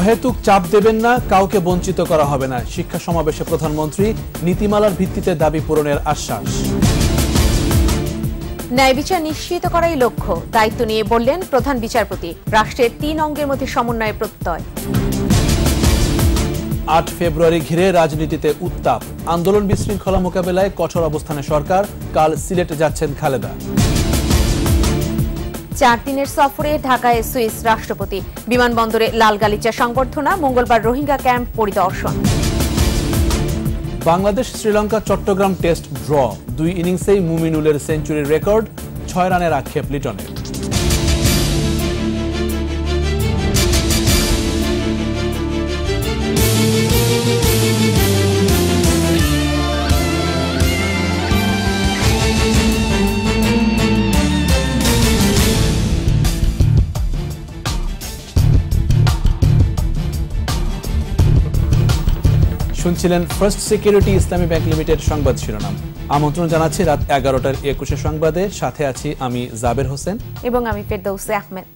অহেতুক চাপ দেবেন না কাউকে বঞ্চিত করা হবে না শিক্ষা সমাবেশে প্রধানমন্ত্রী নীতিমালার ভিত্তিতে দাবি পূরণের আশ্বাস ন্যায় বিচার নিশ্চিত করাই লক্ষ্য দায়িত্ব নিয়ে বললেন প্রধান বিচারপতি রাষ্ট্রের তিন অঙ্গের মধ্যে সমন্বয় প্রত্যয় আট ফেব্রুয়ারি ঘিরে রাজনীতিতে উত্তাপ আন্দোলন বিশৃঙ্খলা মোকাবেলায় কঠোর অবস্থানে সরকার কাল সিলেটে যাচ্ছেন খালেদা চার দিনের সফরে ঢাকায় সুইস রাষ্ট্রপতি বিমানবন্দরে লালগালিচা সংবর্ধনা মঙ্গলবার রোহিঙ্গা ক্যাম্প পরিদর্শন বাংলাদেশ শ্রীলঙ্কা চট্টগ্রাম টেস্ট ড্র দুই ইনিংসেই মুমিনুলের সেঞ্চুরি রেকর্ড ছয় রানের আক্ষেপ লিটনের শুনছিলেন first security Islami bank limited সংবাদ শিরোনাম আমন্ত্রণ জানাচ্ছি রাত এগারোটার একুশে সংবাদে সাথে আছি আমি জাবের হোসেন এবং আমি ফেরদৌসে আহমেদ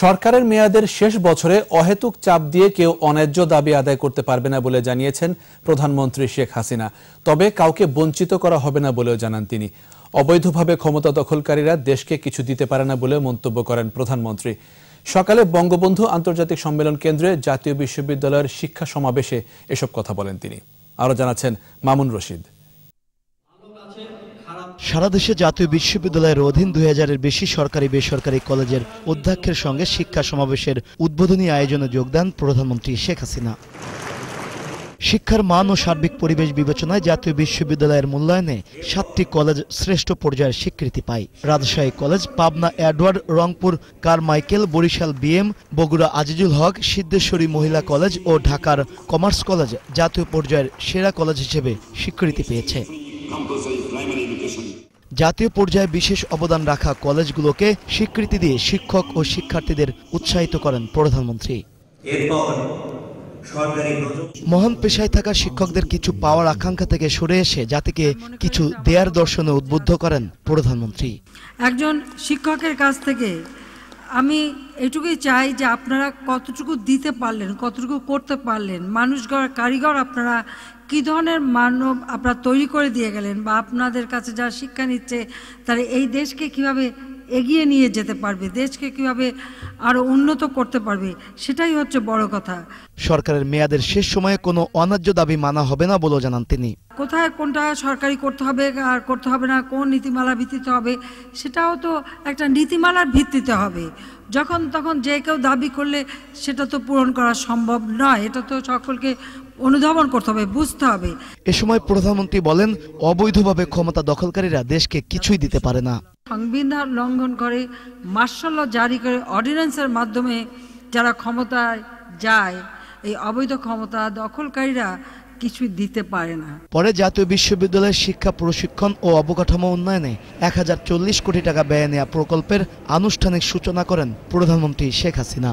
সরকারের মেয়াদের শেষ বছরে অহেতুক চাপ দিয়ে কেউ অন্যায্য দাবি আদায় করতে পারবে না বলে জানিয়েছেন প্রধানমন্ত্রী শেখ হাসিনা তবে কাউকে বঞ্চিত করা হবে না বলেও জানান তিনি অবৈধভাবে ক্ষমতা দখলকারীরা দেশকে কিছু দিতে পারে না বলে মন্তব্য করেন প্রধানমন্ত্রী সকালে বঙ্গবন্ধু আন্তর্জাতিক সম্মেলন কেন্দ্রে জাতীয় বিশ্ববিদ্যালয়ের শিক্ষা সমাবেশে এসব কথা বলেন তিনি আরো জানাচ্ছেন মামুন রশিদ সারা দেশে জাতীয় বিশ্ববিদ্যালয়ের অধীন দুই হাজারের বেশি সরকারি বেসরকারি কলেজের অধ্যক্ষের সঙ্গে শিক্ষা সমাবেশের উদ্বোধনী আয়োজনে যোগদান প্রধানমন্ত্রী শেখ হাসিনা শিক্ষার মান ও সার্বিক পরিবেশ বিবেচনায় জাতীয় বিশ্ববিদ্যালয়ের মূল্যায়নে সাতটি কলেজ শ্রেষ্ঠ পর্যায়ের স্বীকৃতি পায় Rajshahi college Pabna Edward Rangpur Carmichael Barishal BM Bogura Azizul Haque Siddheswari মহিলা কলেজ ও ঢাকার কমার্স কলেজ জাতীয় পর্যায়ের সেরা কলেজ হিসেবে স্বীকৃতি পেয়েছে জাতীয় পর্যায়ে বিশেষ অবদান রাখা কলেজগুলোকে স্বীকৃতি দিয়ে শিক্ষক ও শিক্ষার্থীদের উৎসাহিত করেন প্রধানমন্ত্রী এরপর মহান পেশায় থাকা শিক্ষকদের কিছু পাওয়ার আকাঙ্ক্ষা থেকে সরে এসে জাতিকে কিছু দেয়ার দর্শনে উদ্বুদ্ধ করেন প্রধানমন্ত্রী একজন শিক্ষকের কাছ থেকে আমি এটুকুই চাই যে আপনারা কতটুকু দিতে পারলেন কতটুকু করতে পারলেন মানুষ কারিগর আপনারা কি ধরনের মানব আপনারা তৈরি করে দিয়ে গেলেন বা আপনাদের কাছে যা শিক্ষা নিচ্ছে তারা এই দেশকে কিভাবে এগিয়ে নিয়ে যেতে পারবে দেশকে কিভাবে আরও উন্নত করতে পারবে সেটাই হচ্ছে বড় কথা সরকারের মেয়াদের শেষ সময়ে কোনো অন্যায্য দাবি মানা হবে না বলেও জানান তিনি কোথায় কোনটা সরকারি করতে হবে আর করতে হবে না কোন নীতিমালা ভিত্তিতে হবে সেটাও তো একটা নীতিমালার ভিত্তিতে হবে যখন তখন যে কেউ দাবি করলে সেটা তো পূরণ করা সম্ভব নয় এটা তো সকলকে অনুধাবন করতে হবে বুঝতে হবে এ সময় প্রধানমন্ত্রী বলেন অবৈধভাবে ক্ষমতা দখলকারীরা দেশকে কিছুই দিতে পারে না সংবিধান লঙ্ঘন করে মার্শাল জারি করে অর্ডিন্যান্সের মাধ্যমে যারা ক্ষমতায় যায় এই অবৈধ ক্ষমতা দখলকারীরা কিছুই দিতে পারে না পরে জাতীয় বিশ্ববিদ্যালয়ের শিক্ষা প্রশিক্ষণ ও অবকাঠামো উন্নয়নে এক কোটি টাকা ব্যয় নেওয়া প্রকল্পের আনুষ্ঠানিক সূচনা করেন প্রধানমন্ত্রী শেখ হাসিনা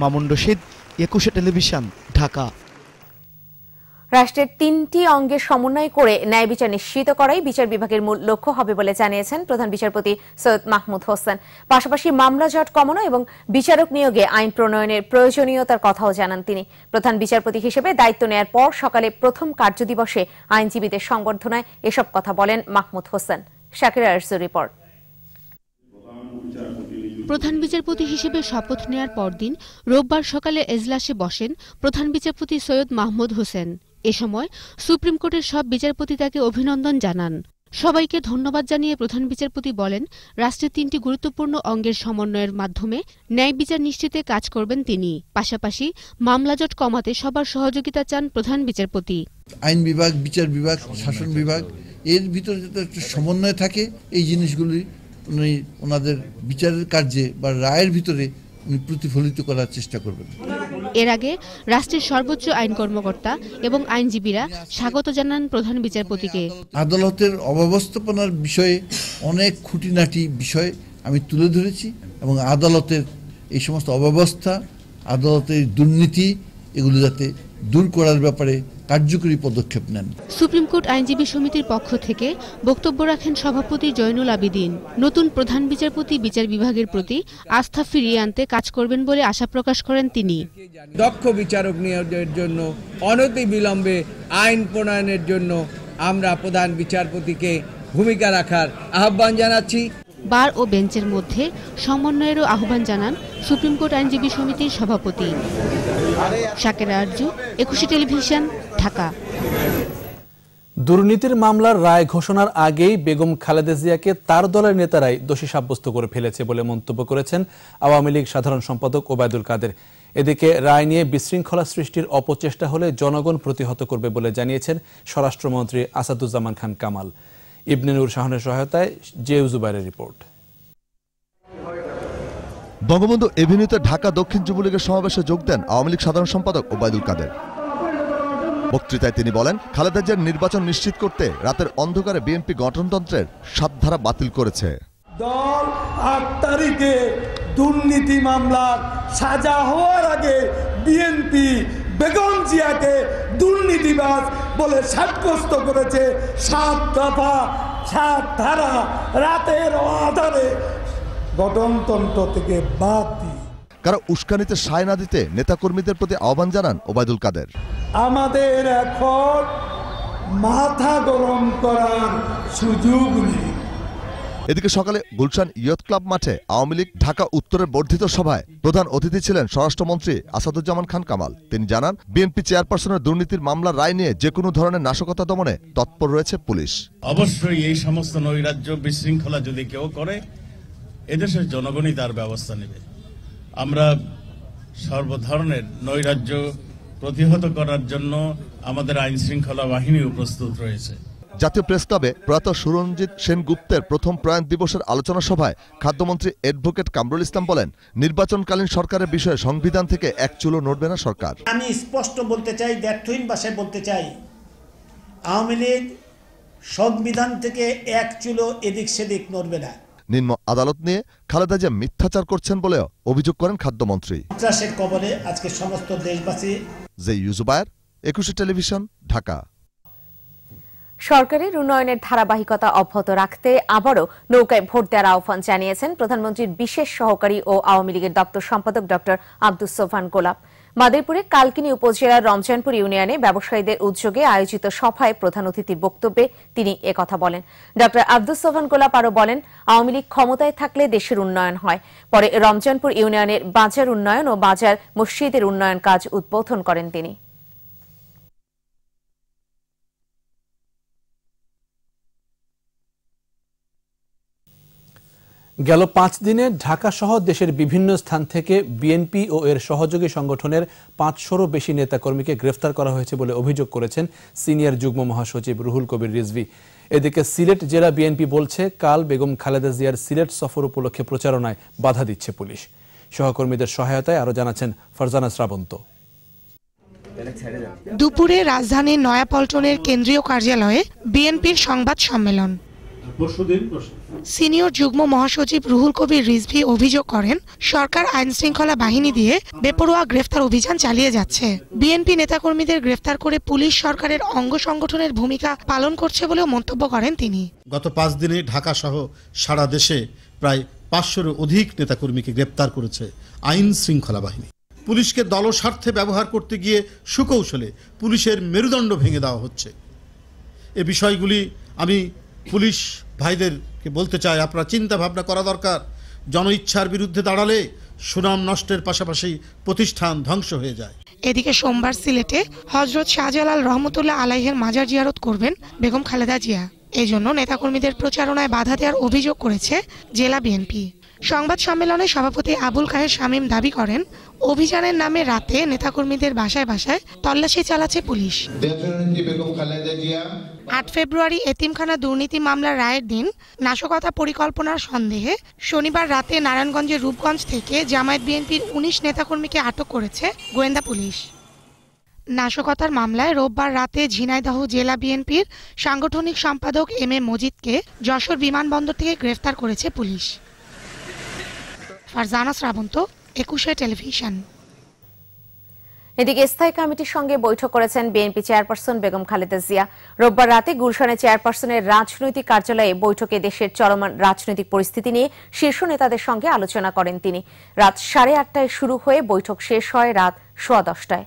মামুন রশিদ একুশে টেলিভিশন ঢাকা রাষ্ট্রের তিনটি অঙ্গের সমন্বয় করে ন্যায় বিচার নিশ্চিত করাই বিচার বিভাগের মূল লক্ষ্য হবে বলে জানিয়েছেন প্রধান বিচারপতি সৈয়দ মাহমুদ হোসেন পাশাপাশি মামলা জট কমানো এবং বিচারক নিয়োগে আইন প্রণয়নের প্রয়োজনীয়তার কথাও জানান তিনি প্রধান বিচারপতি হিসেবে দায়িত্ব নেয়ার পর সকালে প্রথম কার্যদিবসে আইনজীবীদের সংবর্ধনায় এসব কথা বলেন মাহমুদ হোসেন শাকিরা রিপোর্ট প্রধান বিচারপতি হিসেবে শপথ নেয়ার পরদিন রোববার সকালে এজলাসে বসেন প্রধান বিচারপতি সৈয়দ মাহমুদ হোসেন এ সময় সুপ্রিম কোর্টের সব বিচারপতি তাকে অভিনন্দন জানান সবাইকে ধন্যবাদ জানিয়ে প্রধান বিচারপতি বলেন রাষ্ট্রের তিনটি গুরুত্বপূর্ণ অঙ্গের সমন্বয়ের মাধ্যমে ন্যায় বিচার নিশ্চিতে কাজ করবেন তিনি পাশাপাশি মামলা জট কমাতে সবার সহযোগিতা চান প্রধান বিচারপতি আইন বিভাগ বিচার বিভাগ শাসন বিভাগ এর ভিতরে যাতে একটা সমন্বয় থাকে এই জিনিসগুলি উনি ওনাদের বিচারের কার্যে বা রায়ের ভিতরে উনি প্রতিফলিত করার চেষ্টা করবেন এর আগে রাষ্ট্রের সর্বোচ্চ আইন কর্মকর্তা এবং আইনজীবীরা স্বাগত জানান প্রধান বিচারপতিকে আদালতের অব্যবস্থাপনার বিষয়ে অনেক খুঁটিনাটি বিষয় আমি তুলে ধরেছি এবং আদালতের এই সমস্ত অব্যবস্থা আদালতের দুর্নীতি এগুলো যাতে দূর করার ব্যাপারে কার্যকরী পদক্ষেপ নেন সুপ্রিম কোর্ট আইনজীবী সমিতির পক্ষ থেকে বক্তব্য রাখেন সভাপতি জয়নুল আবিদিন নতুন প্রধান বিচারপতি বিচার বিভাগের প্রতি আস্থা ফিরিয়ে আনতে কাজ করবেন বলে আশা প্রকাশ করেন তিনি দক্ষ বিচারক নিয়োগের জন্য অনতি বিলম্বে আইন প্রণয়নের জন্য আমরা প্রধান বিচারপতিকে ভূমিকা রাখার আহ্বান জানাচ্ছি বার ও বেঞ্চের মধ্যে সমন্বয়েরও আহ্বান জানান সুপ্রিম কোর্ট আইনজীবী সমিতির সভাপতি শাকেরা আরজু একুশে টেলিভিশন ঢাকা দুর্নীতির মামলার রায় ঘোষণার আগেই বেগম খালেদা জিয়াকে তার দলের নেতারাই দোষী সাব্যস্ত করে ফেলেছে বলে মন্তব্য করেছেন আওয়ামী লীগ সাধারণ সম্পাদক ওবায়দুল কাদের এদিকে রায় নিয়ে বিশৃঙ্খলা সৃষ্টির অপচেষ্টা হলে জনগণ প্রতিহত করবে বলে জানিয়েছেন স্বরাষ্ট্রমন্ত্রী আসাদুজ্জামান খান কামাল ইবনে নূর শাহনের সহায়তায় জেউ জুবাইরের রিপোর্ট বঙ্গবন্ধু এভিনিউতে ঢাকা দক্ষিণ যুবলীগের সমাবেশে যোগ দেন আওয়ামী লীগ সাধারণ সম্পাদক ওবায়দুল কাদের বক্তৃতায় তিনি বলেন খালেদা জিয়ার নির্বাচন নিশ্চিত করতে রাতের অন্ধকারে বিএনপি গঠনতন্ত্রের সাত ধারা বাতিল করেছে দল আট তারিখে দুর্নীতি মামলার সাজা হওয়ার আগে বিএনপি বেগম জিয়াকে দুর্নীতিবাজ বলে সাব্যস্ত করেছে সাত দফা সাত ধারা রাতের আধারে গণতন্ত্র থেকে বাদ কারা উস্কানিতে সায় না দিতে নেতাকর্মীদের প্রতি আহ্বান জানান ওবায়দুল কাদের আমাদের এখন মাথা গরম করার সুযোগ নেই এদিকে সকালে গুলশান ইয়ত ক্লাব মাঠে আওয়ামী লীগ ঢাকা উত্তরের বর্ধিত সভায় প্রধান অতিথি ছিলেন স্বরাষ্ট্রমন্ত্রী আসাদুজ্জামান খান কামাল তিনি জানান বিএনপি চেয়ারপারসনের দুর্নীতির মামলার রায় নিয়ে যে কোনো ধরনের নাশকতা দমনে তৎপর রয়েছে পুলিশ অবশ্যই এই সমস্ত নৈরাজ্য বিশৃঙ্খলা যদি কেউ করে এদেশের জনগণই তার ব্যবস্থা নেবে আমরা সর্বধরনের নৈরাজ্য প্রতিহত করার জন্য আমাদের আইন শৃঙ্খলা বাহিনীও প্রস্তুত রয়েছে জাতীয় প্রেস ক্লাবে প্রয়াত সুরঞ্জিৎ সেনগুপ্তের প্রথম প্রয়াণ দিবসের আলোচনা সভায় খাদ্যমন্ত্রী অ্যাডভোকেট কামরুল ইসলাম বলেন নির্বাচনকালীন সরকারের বিষয়ে সংবিধান থেকে এক চুলো নড়বে না সরকার আমি স্পষ্ট বলতে চাই ব্যর্থহীন ভাষায় বলতে চাই আওয়ামী লীগ সংবিধান থেকে এক চুলো এদিক সেদিক নড়বে না নিম্ন আদালত নিয়ে খালেদা জিয়া মিথ্যাচার করছেন বলেও অভিযোগ করেন খাদ্যমন্ত্রী ত্রাসের কবলে আজকে সমস্ত দেশবাসী জে ইউজুবায়ের একুশে টেলিভিশন ঢাকা সরকারের উন্নয়নের ধারাবাহিকতা অব্যাহত রাখতে আবারও নৌকায় ভোট দেওয়ার আহ্বান জানিয়েছেন প্রধানমন্ত্রীর বিশেষ সহকারী ও আওয়ামী লীগের দপ্তর সম্পাদক ড আব্দুস সোফান গোলাপ মাদেরপুরে কালকিনি উপজেলার রমজানপুর ইউনিয়নে ব্যবসায়ীদের উদ্যোগে আয়োজিত সভায় প্রধান অতিথির বক্তব্যে তিনি একথা বলেন ড আব্দুস সোফান গোলাপ আরও বলেন আওয়ামী লীগ ক্ষমতায় থাকলে দেশের উন্নয়ন হয় পরে রমজানপুর ইউনিয়নের বাজার উন্নয়ন ও বাজার মসজিদের উন্নয়ন কাজ উদ্বোধন করেন তিনি গেল পাঁচ দিনে ঢাকাসহ দেশের বিভিন্ন স্থান থেকে বিএনপি ও এর সহযোগী সংগঠনের পাঁচশোরও বেশি নেতাকর্মীকে গ্রেফতার করা হয়েছে বলে অভিযোগ করেছেন সিনিয়র যুগ্ম মহাসচিব রুহুল কবির রিজভি এদিকে সিলেট জেলা বিএনপি বলছে কাল বেগম খালেদা জিয়ার সিলেট সফর উপলক্ষে প্রচারণায় বাধা দিচ্ছে পুলিশ সহকর্মীদের সহায়তায় আরও জানাচ্ছেন ফরজানা শ্রাবন্ত দুপুরে রাজধানীর নয়াপল্টনের কেন্দ্রীয় কার্যালয়ে বিএনপির সংবাদ সম্মেলন সিনিয়র যুগ্ম মহাসচিব রুহুল কবির রিজভি অভিযোগ করেন সরকার আইন শৃঙ্খলা বাহিনী দিয়ে বেপরোয়া গ্রেফতার অভিযান চালিয়ে যাচ্ছে বিএনপি নেতাকর্মীদের গ্রেফতার করে পুলিশ সরকারের অঙ্গ সংগঠনের ভূমিকা পালন করছে বলেও মন্তব্য করেন তিনি গত পাঁচ দিনে ঢাকা সহ সারা দেশে প্রায় পাঁচশোর অধিক নেতাকর্মীকে গ্রেপ্তার করেছে আইন শৃঙ্খলা বাহিনী পুলিশকে দলস্বার্থে ব্যবহার করতে গিয়ে সুকৌশলে পুলিশের মেরুদণ্ড ভেঙে দেওয়া হচ্ছে এ বিষয়গুলি আমি পুলিশ ভাইদেরকে বলতে চাই আপনার চিন্তা ভাবনা করা দরকার জনইচ্ছার বিরুদ্ধে দাঁড়ালে সুনাম নষ্টের পাশাপাশি প্রতিষ্ঠান ধ্বংস হয়ে যায় এদিকে সোমবার সিলেটে হজরত শাহজালাল রহমতুল্লাহ আলাইহের মাজার জিয়ারত করবেন বেগম খালেদা জিয়া এজন্য নেতাকর্মীদের প্রচারণায় বাধা দেওয়ার অভিযোগ করেছে জেলা বিএনপি সংবাদ সম্মেলনে সভাপতি আবুল কায়ের শামীম দাবি করেন অভিযানের নামে রাতে নেতাকর্মীদের বাসায় বাসায় তল্লাশি চালাচ্ছে পুলিশ আট ফেব্রুয়ারি এতিমখানা দুর্নীতি মামলার রায়ের দিন নাশকতা পরিকল্পনার সন্দেহে শনিবার রাতে নারায়ণগঞ্জের রূপগঞ্জ থেকে জামায়াত বিএনপির উনিশ নেতাকর্মীকে আটক করেছে গোয়েন্দা পুলিশ নাশকতার মামলায় রোববার রাতে ঝিনাইদহ জেলা বিএনপির সাংগঠনিক সম্পাদক এম এ মজিদকে যশোর বিমানবন্দর থেকে গ্রেফতার করেছে পুলিশ ফারজানা শ্রাবন্ত একুশে টেলিভিশন এদিকে স্থায়ী কমিটির সঙ্গে বৈঠক করেছেন বিএনপি চেয়ারপারসন বেগম খালেদা জিয়া রোববার রাতে গুলশানে চেয়ারপারসনের রাজনৈতিক কার্যালয়ে বৈঠকে দেশের চলমান রাজনৈতিক পরিস্থিতি নিয়ে শীর্ষ নেতাদের সঙ্গে আলোচনা করেন তিনি রাত সাড়ে আটটায় শুরু হয়ে বৈঠক শেষ হয় রাত সোয়া দশটায়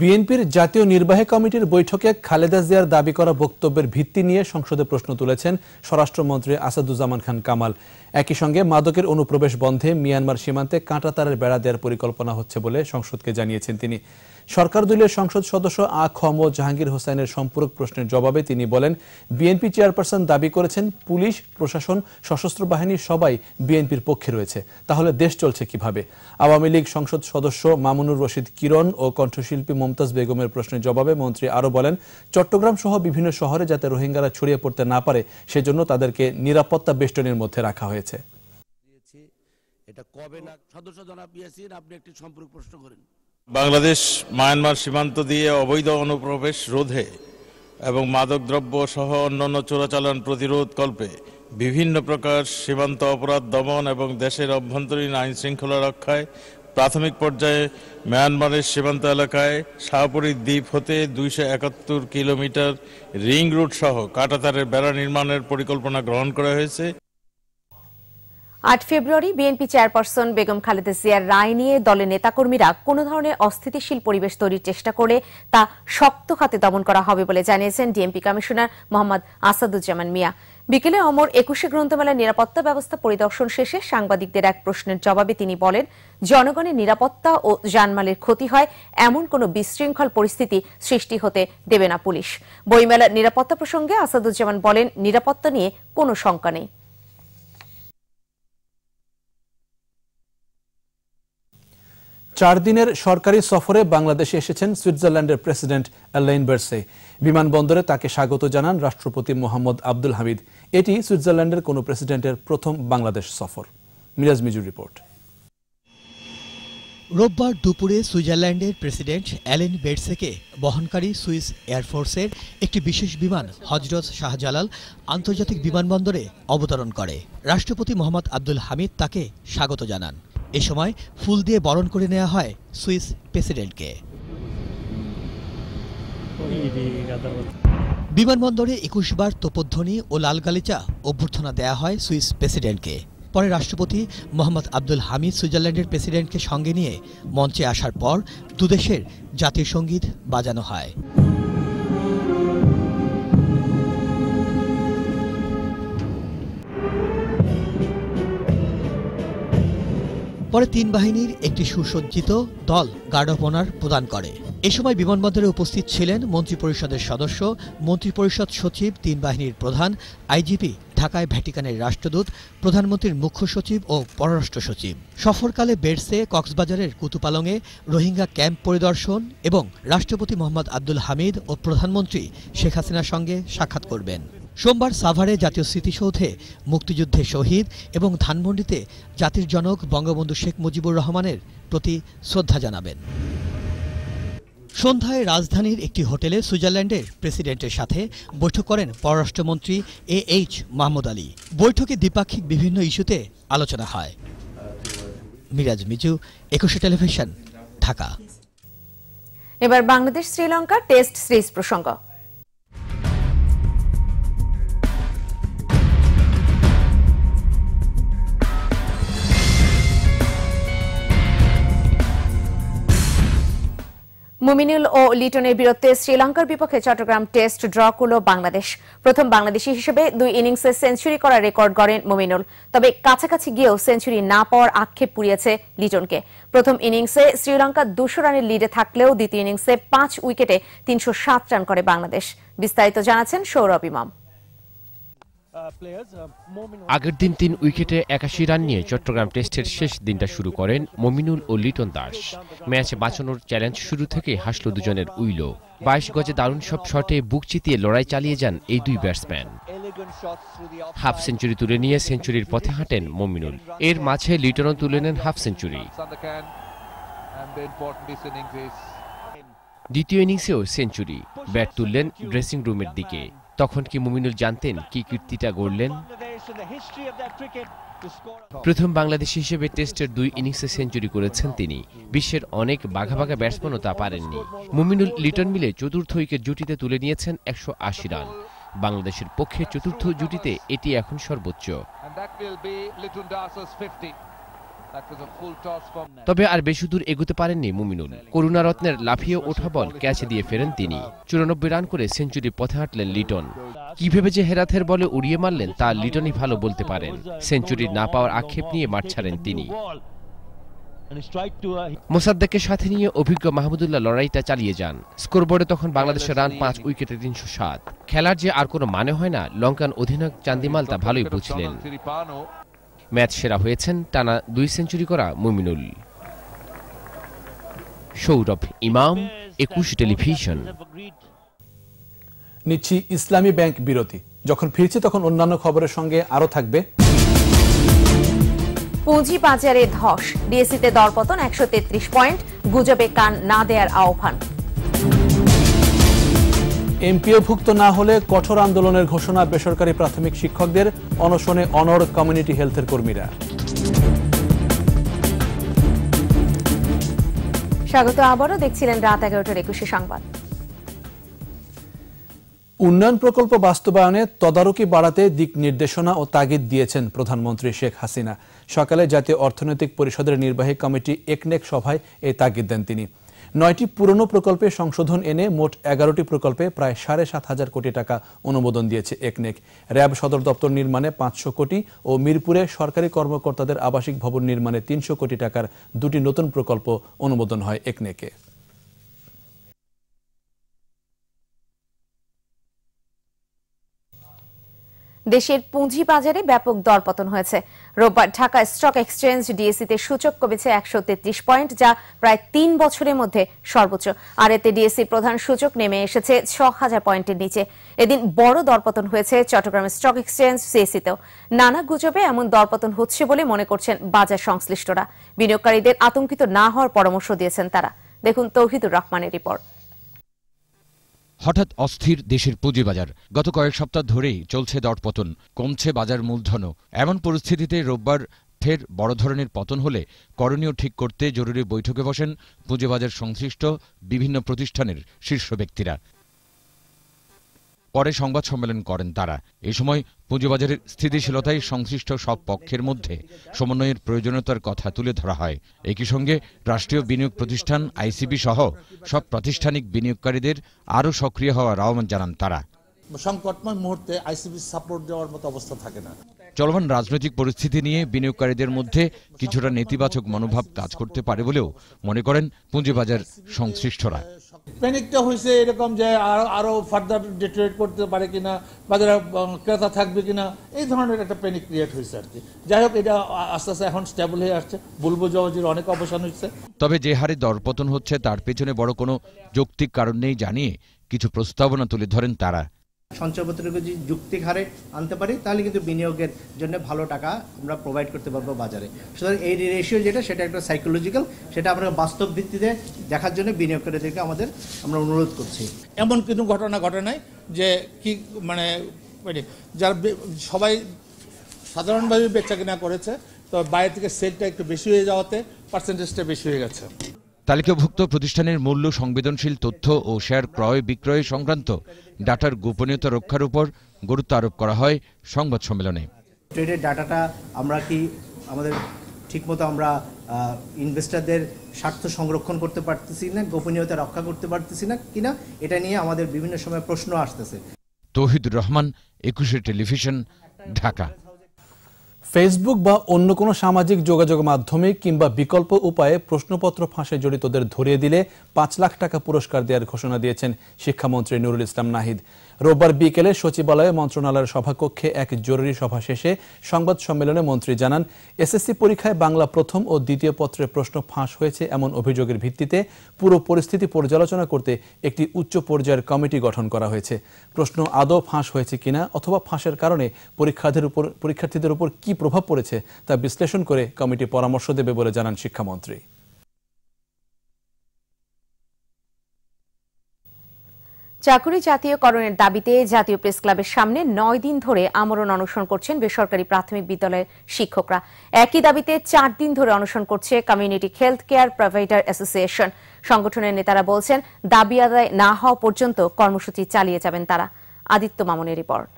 বিএনপির জাতীয় নির্বাহী কমিটির বৈঠকে খালেদা জিয়ার দাবি করা বক্তব্যের ভিত্তি নিয়ে সংসদে প্রশ্ন তুলেছেন স্বরাষ্ট্রমন্ত্রী আসাদুজ্জামান খান কামাল একই সঙ্গে মাদকের অনুপ্রবেশ বন্ধে মিয়ানমার সীমান্তে কাঁটাতারের বেড়া দেওয়ার পরিকল্পনা হচ্ছে বলে সংসদকে জানিয়েছেন তিনি সরকার দলীয় সংসদ সদস্য আ খম জাহাঙ্গীর হোসেনের সম্পূরক প্রশ্নের জবাবে তিনি বলেন বিএনপি চেয়ারপারসন দাবি করেছেন পুলিশ প্রশাসন সশস্ত্র বাহিনী সবাই বিএনপির পক্ষে রয়েছে তাহলে দেশ চলছে কিভাবে আওয়ামী লীগ সংসদ সদস্য মামুনুর রশিদ কিরণ ও কণ্ঠশিল্পী মমতাজ বেগমের প্রশ্নের জবাবে মন্ত্রী আরও বলেন চট্টগ্রাম সহ বিভিন্ন শহরে যাতে রোহিঙ্গারা ছড়িয়ে পড়তে না পারে সেজন্য তাদেরকে নিরাপত্তা বেষ্টনীর মধ্যে রাখা হয়েছে এটা কবে না সদস্য জনাব ইয়াসিন আপনি একটি সম্পর্ক প্রশ্ন করেন বাংলাদেশ মায়ানমার সীমান্ত দিয়ে অবৈধ অনুপ্রবেশ রোধে এবং মাদকদ্রব্য সহ অন্যান্য চোরাচালান প্রতিরোধ কল্পে বিভিন্ন প্রকার সীমান্ত অপরাধ দমন এবং দেশের অভ্যন্তরীণ আইন শৃঙ্খলা রক্ষায় প্রাথমিক পর্যায়ে মায়ানমারের সীমান্ত এলাকায় শাহপুরী দ্বীপ হতে দুইশো একাত্তর কিলোমিটার রিং রুট সহ কাটাতারের বেড়া নির্মাণের পরিকল্পনা গ্রহণ করা হয়েছে আট ফেব্রুয়ারি বিএনপি চেয়ারপারসন বেগম খালেদা জিয়ার রায় নিয়ে দলের নেতাকর্মীরা কোনো ধরনের অস্থিতিশীল পরিবেশ তৈরির চেষ্টা করে তা শক্ত হাতে দমন করা হবে বলে জানিয়েছেন ডিএমপি কমিশনার মোহাম্মদ আসাদুজ্জামান মিয়া বিকেলে অমর একুশে গ্রন্থমেলার নিরাপত্তা ব্যবস্থা পরিদর্শন শেষে সাংবাদিকদের এক প্রশ্নের জবাবে তিনি বলেন জনগণের নিরাপত্তা ও জানমালের ক্ষতি হয় এমন কোনো বিশৃঙ্খল পরিস্থিতি সৃষ্টি হতে দেবে না পুলিশ বইমেলার নিরাপত্তা প্রসঙ্গে আসাদুজ্জামান বলেন নিরাপত্তা নিয়ে কোনো শঙ্কা নেই চার দিনের সরকারি সফরে বাংলাদেশে এসেছেন সুইজারল্যান্ডের প্রেসিডেন্ট অ্যালাইন বার্সে বিমানবন্দরে তাকে স্বাগত জানান রাষ্ট্রপতি মোহাম্মদ আব্দুল হামিদ এটি সুইজারল্যান্ডের কোনো প্রেসিডেন্টের প্রথম বাংলাদেশ সফর মিরাজ মিজুর রিপোর্ট রোববার দুপুরে সুইজারল্যান্ডের প্রেসিডেন্ট অ্যালেন বেডসেকে বহনকারী সুইস এয়ারফোর্সের একটি বিশেষ বিমান হজরত শাহজালাল আন্তর্জাতিক বিমানবন্দরে অবতরণ করে রাষ্ট্রপতি মোহাম্মদ আব্দুল হামিদ তাকে স্বাগত জানান এ সময় ফুল দিয়ে বরণ করে নেওয়া হয় সুইস প্রেসিডেন্টকে বিমানবন্দরে একুশ বার তোপধ্বনি ও লালগালিচা অভ্যর্থনা দেয়া হয় সুইস প্রেসিডেন্টকে পরে রাষ্ট্রপতি মোহাম্মদ আব্দুল হামিদ সুইজারল্যান্ডের প্রেসিডেন্টকে সঙ্গে নিয়ে মঞ্চে আসার পর দুদেশের জাতীয় সঙ্গীত বাজানো হয় পরে তিন বাহিনীর একটি সুসজ্জিত দল গার্ড অফ অনার প্রদান করে এ সময় বিমানবন্দরে উপস্থিত ছিলেন মন্ত্রিপরিষদের সদস্য মন্ত্রিপরিষদ সচিব তিন বাহিনীর প্রধান আইজিপি ঢাকায় ভ্যাটিকানের রাষ্ট্রদূত প্রধানমন্ত্রীর মুখ্য সচিব ও পররাষ্ট্র সচিব সফরকালে বেড়সে কক্সবাজারের কুতুপালংয়ে রোহিঙ্গা ক্যাম্প পরিদর্শন এবং রাষ্ট্রপতি মোহাম্মদ আব্দুল হামিদ ও প্রধানমন্ত্রী শেখ হাসিনার সঙ্গে সাক্ষাৎ করবেন সোমবার সাভারে জাতীয় স্মৃতিসৌধে মুক্তিযুদ্ধে শহীদ এবং ধানমন্ডিতে জাতির জনক বঙ্গবন্ধু শেখ মুজিবুর রহমানের প্রতি শ্রদ্ধা জানাবেন সন্ধ্যায় রাজধানীর একটি হোটেলে সুইজারল্যান্ডের প্রেসিডেন্টের সাথে বৈঠক করেন পররাষ্ট্রমন্ত্রী এ এইচ মাহমুদ আলী বৈঠকে দ্বিপাক্ষিক বিভিন্ন ইস্যুতে আলোচনা হয় মিরাজ মিজু একুশে টেলিভিশন ঢাকা এবার বাংলাদেশ শ্রীলঙ্কা টেস্ট সিরিজ প্রসঙ্গ মুমিনুল ও লিটনের বিরুদ্ধে শ্রীলঙ্কার বিপক্ষে চট্টগ্রাম টেস্ট ড্র করল বাংলাদেশ প্রথম বাংলাদেশি হিসেবে দুই ইনিংসে সেঞ্চুরি করার রেকর্ড গড়েন মুমিনুল তবে কাছাকাছি গিয়েও সেঞ্চুরি না পাওয়ার আক্ষেপ পুড়িয়েছে লিটনকে প্রথম ইনিংসে শ্রীলঙ্কা দুশো রানের লিডে থাকলেও দ্বিতীয় ইনিংসে পাঁচ উইকেটে তিনশো রান করে বাংলাদেশ বিস্তারিত জানাচ্ছেন সৌরভ ইমাম Uh, আগের দিন তিন উইকেটে একাশি রান নিয়ে চট্টগ্রাম টেস্টের শেষ দিনটা শুরু করেন মমিনুল ও লিটন দাস ম্যাচ বাঁচানোর চ্যালেঞ্জ শুরু থেকে হাসল দুজনের উইলো বাইশ গজে দারুণ সব শটে বুক চিতিয়ে লড়াই চালিয়ে যান এই দুই ব্যাটসম্যান হাফ সেঞ্চুরি তুলে নিয়ে সেঞ্চুরির পথে হাঁটেন মমিনুল এর মাঝে লিটনও তুলে নেন হাফ সেঞ্চুরি দ্বিতীয় ইনিংসেও সেঞ্চুরি ব্যাট তুললেন ড্রেসিং রুমের দিকে তখন কি মুমিনুল জানতেন কি কীর্তিটা গড়লেন প্রথম বাংলাদেশ হিসেবে টেস্টের দুই ইনিংসে সেঞ্চুরি করেছেন তিনি বিশ্বের অনেক বাঘা বাঘা ব্যাটসম্যানও তা পারেননি মুমিনুল লিটন মিলে চতুর্থ উইকেট জুটিতে তুলে নিয়েছেন একশো আশি রান বাংলাদেশের পক্ষে চতুর্থ জুটিতে এটি এখন সর্বোচ্চ তবে আর বেশি দূর এগোতে পারেননি মুমিনুল করুণারত্নের লাফিয়ে ওঠা বল ক্যাচ দিয়ে ফেরেন তিনি চুরানব্বই রান করে সেঞ্চুরি পথে হাঁটলেন লিটন কি ভেবে যে হেরাথের বলে উড়িয়ে মারলেন তা লিটনই ভালো বলতে পারেন সেঞ্চুরি না পাওয়ার আক্ষেপ নিয়ে মাঠ ছাড়েন তিনি মোসাদ্দেককে সাথে নিয়ে অভিজ্ঞ মাহমুদুল্লাহ লড়াইটা চালিয়ে যান স্কোরবোর্ডে তখন বাংলাদেশের রান পাঁচ উইকেটে তিনশো সাত খেলার যে আর কোনো মানে হয় না লঙ্কান অধিনায়ক চান্দিমাল তা ভালোই বুঝলেন ম্যাচ সেরা হয়েছেন টানা দুই সেঞ্চুরি করা মুমিনুল সৌরভ ইমাম একুশ টেলিভিশন নিচ্ছি ইসলামী ব্যাংক বিরতি যখন ফিরছে তখন অন্যান্য খবরের সঙ্গে আরো থাকবে পুঁজি বাজারে ধস ডিএসিতে দরপতন একশো পয়েন্ট গুজবে কান না দেয়ার আহ্বান এমপিওভুক্ত না হলে কঠোর আন্দোলনের ঘোষণা বেসরকারি প্রাথমিক শিক্ষকদের অনশনে অনর কমিউনিটি হেলথের কর্মীরা স্বাগত আবারও দেখছিলেন রাত এগারোটার একুশে সংবাদ উন্নয়ন প্রকল্প বাস্তবায়নে তদারকি বাড়াতে দিক নির্দেশনা ও তাগিদ দিয়েছেন প্রধানমন্ত্রী শেখ হাসিনা সকালে জাতীয় অর্থনৈতিক পরিষদের নির্বাহী কমিটি একনেক সভায় এই তাগিদ দেন তিনি নয়টি পুরনো প্রকল্পে সংশোধন এনে মোট এগারোটি প্রকল্পে প্রায় সাড়ে সাত হাজার কোটি টাকা অনুমোদন দিয়েছে একনেক র্যাব সদর দপ্তর নির্মাণে পাঁচশো কোটি ও মিরপুরে সরকারি কর্মকর্তাদের আবাসিক ভবন নির্মাণে তিনশো কোটি টাকার দুটি নতুন প্রকল্প অনুমোদন হয় একনেকে দেশের পুঁজি বাজারে ব্যাপক দরপতন হয়েছে রোববার ঢাকা স্টক এক্সচেঞ্জ ডিএসিতে সূচক কমেছে একশো তেত্রিশ পয়েন্ট যা প্রায় তিন বছরের মধ্যে সর্বোচ্চ আর এতে ডিএসির প্রধান সূচক নেমে এসেছে ছ হাজার পয়েন্টের নিচে এদিন বড় দরপতন হয়েছে চট্টগ্রাম স্টক এক্সচেঞ্জ সিএসিতেও নানা গুজবে এমন দরপতন হচ্ছে বলে মনে করছেন বাজার সংশ্লিষ্টরা বিনিয়োগকারীদের আতঙ্কিত না হওয়ার পরামর্শ দিয়েছেন তারা দেখুন তৌহিদুর রহমানের রিপোর্ট হঠাৎ অস্থির দেশের পুঁজিবাজার গত কয়েক সপ্তাহ ধরেই চলছে দরপতন কমছে বাজার মূলধনও এমন পরিস্থিতিতে রোববার ফের বড় ধরনের পতন হলে করণীয় ঠিক করতে জরুরি বৈঠকে বসেন পুঁজিবাজার সংশ্লিষ্ট বিভিন্ন প্রতিষ্ঠানের শীর্ষ ব্যক্তিরা পরে সংবাদ সম্মেলন করেন তারা এ সময় পুঁজিবাজারের স্থিতিশীলতায় সংশ্লিষ্ট সব পক্ষের মধ্যে সমন্বয়ের প্রয়োজনীয়তার কথা তুলে ধরা হয় একই সঙ্গে রাষ্ট্রীয় বিনিয়োগ প্রতিষ্ঠান আইসিবি সহ সব প্রাতিষ্ঠানিক বিনিয়োগকারীদের আরও সক্রিয় হওয়ার আহ্বান জানান তারা সংকটময় মুহূর্তে আইসিবি সাপোর্ট দেওয়ার মতো অবস্থা থাকে না চলমান রাজনৈতিক পরিস্থিতি নিয়ে বিনিয়োগকারীদের মধ্যে কিছুটা নেতিবাচক মনোভাব কাজ করতে পারে বলেও মনে করেন পুঁজিবাজার সংশ্লিষ্টরা প্যানিকটা হয়েছে এরকম যে আরো আরো ফার্দার ডেটোরেট করতে পারে কিনা বা যারা ক্রেতা থাকবে কিনা এই ধরনের একটা প্যানিক ক্রিয়েট হয়েছে আর কি যাই হোক এটা আস্তে আস্তে এখন স্টেবল হয়ে আসছে বলবো জহাজির অনেক অবসান হয়েছে তবে যে হারে দরপতন হচ্ছে তার পেছনে বড় কোনো যৌক্তিক কারণ নেই জানিয়ে কিছু প্রস্তাবনা তুলে ধরেন তারা সঞ্চয়পত্রকে যদি যুক্তি হারে আনতে পারি তাহলে কিন্তু বিনিয়োগের জন্য ভালো টাকা আমরা প্রোভাইড করতে পারবো বাজারে সুতরাং এই রেশিও যেটা সেটা একটা সাইকোলজিক্যাল সেটা আমরা বাস্তব ভিত্তিতে দেখার জন্য বিনিয়োগকারীদেরকে আমাদের আমরা অনুরোধ করছি এমন কিন্তু ঘটনা ঘটে নাই যে কি মানে, মানে যারা সবাই সাধারণভাবে বেচা কেনা করেছে তো বাইরে থেকে সেলটা একটু বেশি হয়ে যাওয়াতে পার্সেন্টেজটা বেশি হয়ে গেছে তালিকাভুক্ত প্রতিষ্ঠানের মূল্য সংবেদনশীল তথ্য ও শেয়ার ক্রয় বিক্রয় সংক্রান্ত ডাটার গোপনীয়তা রক্ষার উপর গুরুত্ব আরোপ করা হয় সংবাদ সম্মেলনে ট্রেডের ডাটাটা আমরা কি আমাদের ঠিকমতো আমরা ইনভেস্টারদের স্বার্থ সংরক্ষণ করতে পারতেছি না গোপনীয়তা রক্ষা করতে পারতেছি না কিনা এটা নিয়ে আমাদের বিভিন্ন সময় প্রশ্ন আসতেছে তৌহিদুর রহমান একুশে টেলিভিশন ঢাকা ফেসবুক বা অন্য কোনো সামাজিক যোগাযোগ মাধ্যমে কিংবা বিকল্প উপায়ে প্রশ্নপত্র ফাঁসে জড়িতদের ধরিয়ে দিলে পাঁচ লাখ টাকা পুরস্কার দেওয়ার ঘোষণা দিয়েছেন শিক্ষামন্ত্রী নুরুল ইসলাম নাহিদ রোববার বিকেলে সচিবালয়ে মন্ত্রণালয়ের সভাকক্ষে এক জরুরি সভা শেষে সংবাদ সম্মেলনে মন্ত্রী জানান এসএসসি পরীক্ষায় বাংলা প্রথম ও দ্বিতীয় পত্রের প্রশ্ন ফাঁস হয়েছে এমন অভিযোগের ভিত্তিতে পুরো পরিস্থিতি পর্যালোচনা করতে একটি উচ্চ পর্যায়ের কমিটি গঠন করা হয়েছে প্রশ্ন আদৌ ফাঁস হয়েছে কিনা অথবা ফাঁসের কারণে পরীক্ষার্থীদের উপর পরীক্ষার্থীদের উপর কি প্রভাব পড়েছে তা বিশ্লেষণ করে কমিটি পরামর্শ দেবে বলে জানান শিক্ষামন্ত্রী চাকরি জাতীয়করণের দাবিতে জাতীয় প্রেস ক্লাবের সামনে নয় দিন ধরে আমরণ অনশন করছেন বেসরকারি প্রাথমিক বিদ্যালয়ের শিক্ষকরা একই দাবিতে চার দিন ধরে অনশন করছে community health care provider association সংগঠনের নেতারা বলছেন দাবি আদায় না হওয়া পর্যন্ত কর্মসূচি চালিয়ে যাবেন তারা আদিত্য মামনের রিপোর্ট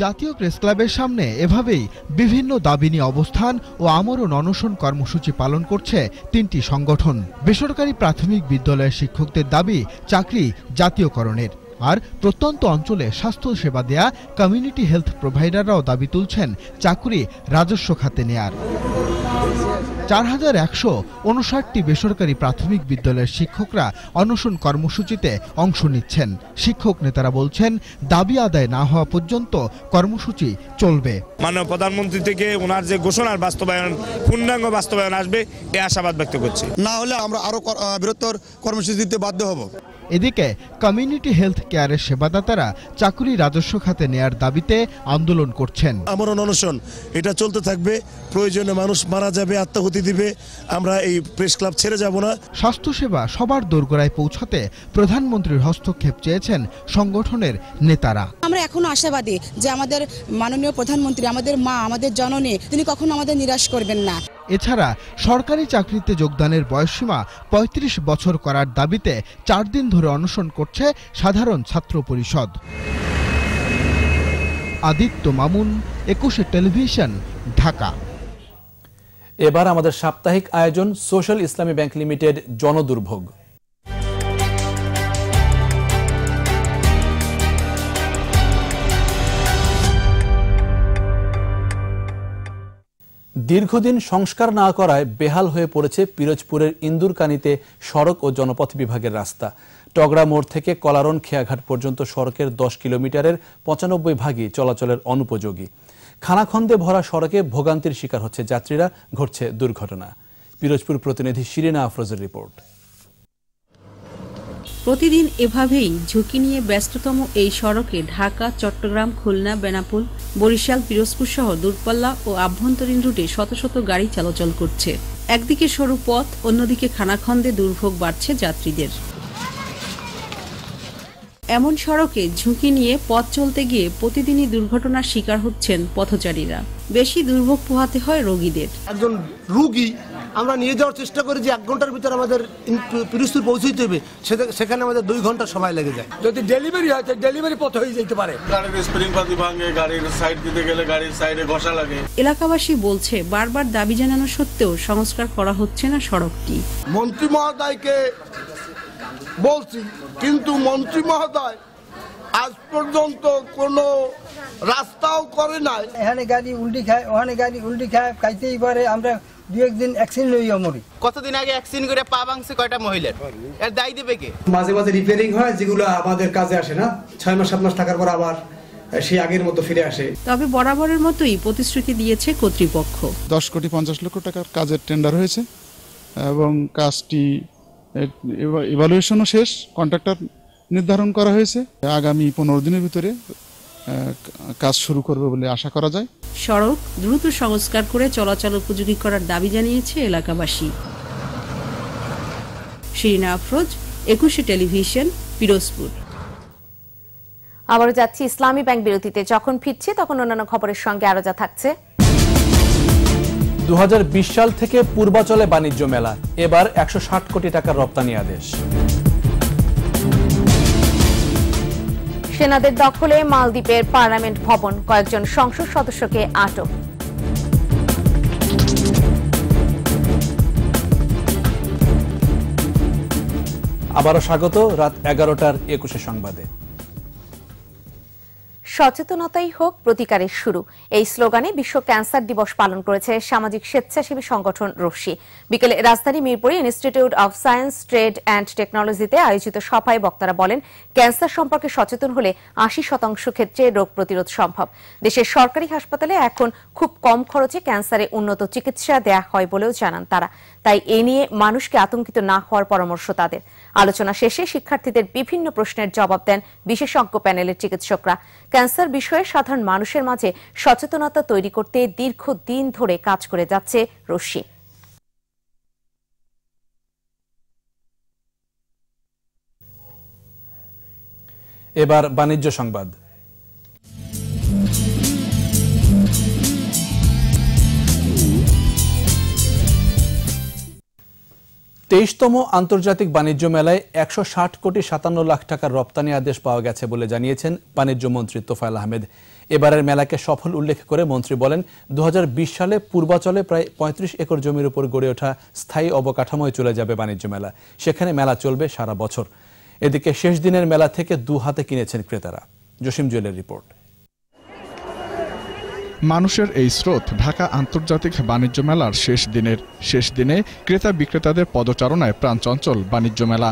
জাতীয় প্রেস ক্লাবের সামনে এভাবেই বিভিন্ন দাবি নিয়ে অবস্থান ও আমরণ অনশন কর্মসূচি পালন করছে তিনটি সংগঠন বেসরকারি প্রাথমিক বিদ্যালয়ের শিক্ষকদের দাবি চাকরি জাতীয়করণের আর প্রত্যন্ত অঞ্চলে স্বাস্থ্য সেবা দেয়া কমিউনিটি হেলথ প্রোভাইডাররাও দাবি তুলছেন চাকরি রাজস্ব খাতে নেয়ার চার হাজার একশো উনষাটটি বেসরকারি প্রাথমিক বিদ্যালয়ের শিক্ষকরা অনশন কর্মসূচিতে অংশ নিচ্ছেন শিক্ষক নেতারা বলছেন দাবি আদায় না হওয়া পর্যন্ত কর্মসূচি চলবে মাননীয় প্রধানমন্ত্রী থেকে ওনার যে ঘোষণার বাস্তবায়ন পূর্ণাঙ্গ বাস্তবায়ন আসবে এ আশাবাদ ব্যক্ত করছি না হলে আমরা আরো বৃহত্তর কর্মসূচি দিতে বাধ্য হব এদিকে কমিউনিটি হেলথ কেয়ারের সেবাদাতারা চাকুরি রাজস্ব খাতে নেয়ার দাবিতে আন্দোলন করছেন আমরণ অনশন এটা চলতে থাকবে প্রয়োজনে মানুষ মারা যাবে আত্মাহুতি দিবে আমরা এই প্রেস ক্লাব ছেড়ে যাব না স্বাস্থ্যসেবা সবার দোরগোড়ায় পৌঁছাতে প্রধানমন্ত্রীর হস্তক্ষেপ চেয়েছেন সংগঠনের নেতারা আমরা এখনো আশাবাদী যে আমাদের মাননীয় প্রধানমন্ত্রী আমাদের মা আমাদের জননী তিনি কখনো আমাদের নিরাশ করবেন না এছাড়া সরকারি চাকরিতে যোগদানের বয়সসীমা ৩৫ বছর করার দাবিতে চার দিন ধরে ধরে অনশন করছে সাধারণ ছাত্র পরিষদ আদিত্য মামুন একুশে টেলিভিশন ঢাকা এবার আমাদের সাপ্তাহিক আয়োজন সোশ্যাল ইসলামী ব্যাংক লিমিটেড জনদুর্ভোগ দীর্ঘদিন সংস্কার না করায় বেহাল হয়ে পড়েছে পিরোজপুরের ইন্দুরকানিতে সড়ক ও জনপথ বিভাগের রাস্তা টগরা মোড় থেকে কলারন খেয়াঘাট পর্যন্ত সড়কের দশ কিলোমিটারের পঁচানব্বই ভাগই চলাচলের অনুপযোগী খানাখন্দে ভরা সড়কে ভোগান্তির শিকার হচ্ছে যাত্রীরা ঘটছে দুর্ঘটনা পিরোজপুর প্রতিনিধি শিরিনা আফরোজের রিপোর্ট প্রতিদিন এভাবেই ঝুঁকি নিয়ে ব্যস্ততম এই সড়কে ঢাকা চট্টগ্রাম খুলনা বেনাপুল বরিশাল পিরোজপুর সহ দূরপাল্লা ও আভ্যন্তরীণ রুটে শত শত গাড়ি চলাচল করছে একদিকে সরু পথ অন্যদিকে খানাখন্দে দুর্ভোগ বাড়ছে যাত্রীদের এমন সড়কে ঝুঁকি নিয়ে পথ চলতে গিয়ে প্রতিদিনই দুর্ঘটনার শিকার হচ্ছেন পথচারীরা বেশি দুর্ভোগ পোহাতে হয় রোগীদের একজন রুগী আমরা নিয়ে যাওয়ার চেষ্টা করি যে এক ঘন্টার ভিতরে আমাদের পিরিস্তুর পৌঁছতে হবে সেখানে আমাদের দুই ঘন্টা সময় লেগে যায় যদি ডেলিভারি হয় তাহলে ডেলিভারি পথ হয়ে যেতে পারে গাড়ির স্প্রিং পাতি ভাঙে গাড়ির সাইড দিতে গেলে গাড়ির সাইডে ঘষা লাগে এলাকাবাসী বলছে বারবার দাবি জানানো সত্ত্বেও সংস্কার করা হচ্ছে না সড়কটি মন্ত্রী মহোদয়কে বলছি কিন্তু মন্ত্রী মহোদয় আজ পর্যন্ত কোনো রাস্তাও করে নাই এখানে গাড়ি উল্টি খায় ওখানে গাড়ি উল্টি খায় খাইতেই পারে আমরা দু একদিন অ্যাক্সিডেন্ট হইয়া মরি কতদিন আগে অ্যাক্সিডেন্ট করে পা ভাঙছে কয়টা মহিলার এর দায় দিবে কে মাঝে মাঝে রিপেয়ারিং হয় যেগুলো আমাদের কাজে আসে না ছয় মাস সাত মাস থাকার পর আবার সেই আগের মতো ফিরে আসে তবে বরাবরের মতোই প্রতিশ্রুতি দিয়েছে কর্তৃপক্ষ দশ কোটি পঞ্চাশ লক্ষ টাকার কাজের টেন্ডার হয়েছে এবং কাজটি ইভালুয়েশনও শেষ কন্ট্রাক্টর নির্ধারণ করা হয়েছে আগামী পনেরো দিনের ভিতরে কাজ শুরু করবে বলে আশা করা যায় সড়ক দ্রুত সংস্কার করে চলাচল উপযোগী করার দাবি জানিয়েছে এলাকাবাসী শিরিনা আফরোজ একুশে টেলিভিশন পিরোজপুর আবারও যাচ্ছি ইসলামী ব্যাংক বিরতিতে যখন ফিরছে তখন অন্যান্য খবরের সঙ্গে আরো যা থাকছে দু সাল থেকে পূর্বাচলে বাণিজ্য মেলা এবার একশো কোটি টাকার রপ্তানি আদেশ সেনাদের দখলে মালদ্বীপের পার্লামেন্ট ভবন কয়েকজন সংসদ সদস্যকে আটক আবারও স্বাগত রাত এগারোটার একুশে সংবাদে সচেতনতাই হোক প্রতিকারের শুরু এই স্লোগানে বিশ্ব ক্যান্সার দিবস পালন করেছে সামাজিক স্বেচ্ছাসেবী সংগঠন রশ্মি বিকেলে রাজধানী মিরপুরে institute of science trade and টেকনোলজিতে আয়োজিত সভায় বক্তারা বলেন ক্যান্সার সম্পর্কে সচেতন হলে আশি শতাংশ ক্ষেত্রে রোগ প্রতিরোধ সম্ভব দেশের সরকারি হাসপাতালে এখন খুব কম খরচে ক্যান্সারে উন্নত চিকিৎসা দেয়া হয় বলেও জানান তারা তাই এ নিয়ে মানুষকে আতঙ্কিত না হওয়ার পরামর্শ তাদের আলোচনা শেষে শিক্ষার্থীদের বিভিন্ন প্রশ্নের জবাব দেন বিশেষজ্ঞ প্যানেলের চিকিৎসকরা ক্যান্সার বিষয়ে সাধারণ মানুষের মাঝে সচেতনতা তৈরি করতে দীর্ঘ দিন ধরে কাজ করে যাচ্ছে রশ্মি এবার বাণিজ্য সংবাদ তেইশতম আন্তর্জাতিক বাণিজ্য মেলায় একশো কোটি সাতান্ন লাখ টাকার রপ্তানি আদেশ পাওয়া গেছে বলে জানিয়েছেন বাণিজ্য মন্ত্রী তোফায়ল আহমেদ এবারের মেলাকে সফল উল্লেখ করে মন্ত্রী বলেন দু সালে পূর্বাচলে প্রায় ৩৫ একর জমির উপর গড়ে ওঠা স্থায়ী অবকাঠামোয় চলে যাবে বাণিজ্য মেলা সেখানে মেলা চলবে সারা বছর এদিকে শেষ দিনের মেলা থেকে দু হাতে কিনেছেন ক্রেতারা জসিম জুয়েলের রিপোর্ট মানুষের এই স্রোত ঢাকা আন্তর্জাতিক বাণিজ্য মেলার শেষ দিনের শেষ দিনে ক্রেতা বিক্রেতাদের পদচারণায় প্রাণচঞ্চল বাণিজ্য মেলা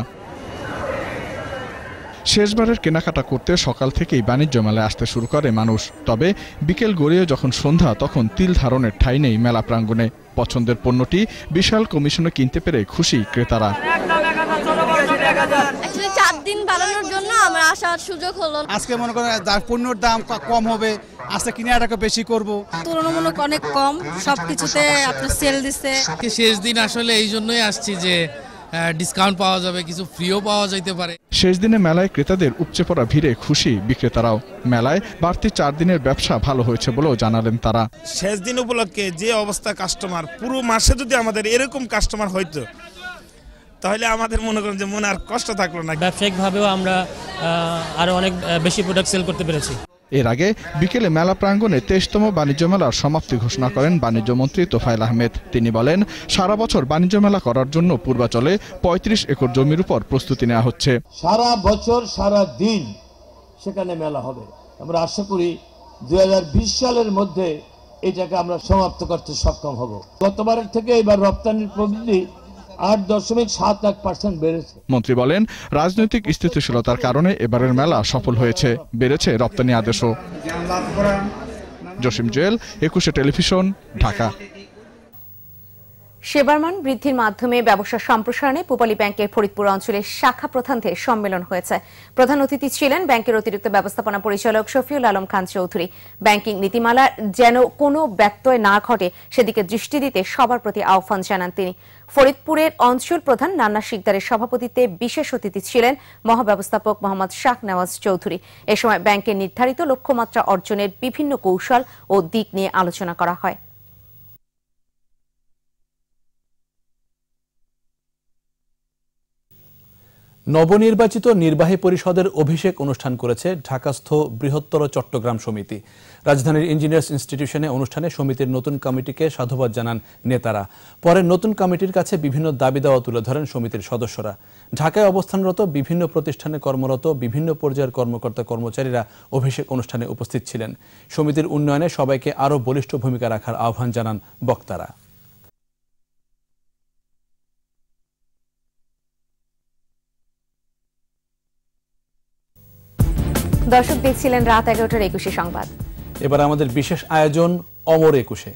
শেষবারের কেনাকাটা করতে সকাল থেকেই বাণিজ্য মেলায় আসতে শুরু করে মানুষ তবে বিকেল গড়িয়ে যখন সন্ধ্যা তখন তিল ধারণের ঠাই নেই মেলা প্রাঙ্গণে পছন্দের পণ্যটি বিশাল কমিশনে কিনতে পেরে খুশি ক্রেতারা আসলে চার দিন জন্য আমার আসার সুযোগ হলো আজকে মনে করেন পণ্যের দাম কম হবে আজকে কিনে বেশি করব তুলনামূলক অনেক কম সব কিছুতে আপনার সেল শেষ দিন আসলে এই জন্যই আসছি যে ডিসকাউন্ট পাওয়া যাবে কিছু ফ্রিও পাওয়া যাইতে পারে শেষ দিনে মেলায় ক্রেতাদের উপচে পড়া ভিড়ে খুশি বিক্রেতারাও মেলায় বাড়তি চার দিনের ব্যবসা ভালো হয়েছে বলেও জানালেন তারা শেষ দিন উপলক্ষে যে অবস্থা কাস্টমার পুরো মাসে যদি আমাদের এরকম কাস্টমার হয়তো তাহলে আমাদের মনে করেন যে মনে আর কষ্ট থাকলো না ব্যবসায়িকভাবেও আমরা আরও অনেক বেশি প্রোডাক্ট সেল করতে পেরেছি এর আগে বিকেলে মেলা প্রাঙ্গণে তেইশতম বাণিজ্য মেলার সমাপ্তি ঘোষণা করেন বাণিজ্যমন্ত্রী তোফাইল আহমেদ তিনি বলেন সারা বছর বাণিজ্য মেলা করার জন্য পূর্বাচলে ৩৫ একর জমির উপর প্রস্তুতি নেওয়া হচ্ছে সারা বছর সারা দিন সেখানে মেলা হবে আমরা আশা করি দু সালের মধ্যে এটাকে আমরা সমাপ্ত করতে সক্ষম হব গতবারের থেকে এবার রপ্তানির প্রবৃদ্ধি আট দশমিক সাত এক পার্সেন্ট বেড়েছে মন্ত্রী বলেন রাজনৈতিক স্থিতিশীলতার কারণে এবারের মেলা সফল হয়েছে বেড়েছে রপ্তানি আদেশও জসিম জুয়েল একুশে টেলিভিশন ঢাকা সেবার মান বৃদ্ধির মাধ্যমে ব্যবসা সম্প্রসারণে পূপালী ব্যাংকের ফরিদপুর অঞ্চলের শাখা প্রধানদের সম্মেলন হয়েছে প্রধান অতিথি ছিলেন ব্যাংকের অতিরিক্ত ব্যবস্থাপনা পরিচালক শফিউল আলম খান চৌধুরী ব্যাংকিং নীতিমালা যেন কোনো ব্যত্যয় না ঘটে সেদিকে দৃষ্টি দিতে সবার প্রতি আহ্বান জানান তিনি ফরিদপুরের অঞ্চল প্রধান নান্না শিকদারের সভাপতিত্বে বিশেষ অতিথি ছিলেন মহাব্যবস্থাপক মোহাম্মদ শাহ নওয়াজ চৌধুরী এ সময় ব্যাংকের নির্ধারিত লক্ষ্যমাত্রা অর্জনের বিভিন্ন কৌশল ও দিক নিয়ে আলোচনা করা হয় নবনির্বাচিত নির্বাহী পরিষদের অভিষেক অনুষ্ঠান করেছে ঢাকাস্থ বৃহত্তর চট্টগ্রাম সমিতি রাজধানীর ইঞ্জিনিয়ার্স ইনস্টিটিউশনে অনুষ্ঠানে সমিতির নতুন কমিটিকে সাধুবাদ জানান নেতারা পরে নতুন কমিটির কাছে বিভিন্ন দাবি দাওয়া তুলে ধরেন সমিতির সদস্যরা ঢাকায় অবস্থানরত বিভিন্ন প্রতিষ্ঠানে কর্মরত বিভিন্ন পর্যায়ের কর্মকর্তা কর্মচারীরা অভিষেক অনুষ্ঠানে উপস্থিত ছিলেন সমিতির উন্নয়নে সবাইকে আরও বলিষ্ঠ ভূমিকা রাখার আহ্বান জানান বক্তারা দর্শক দেখছিলেন রাত এগারোটার একুশে সংবাদ এবার আমাদের বিশেষ আয়োজন অমর একুশে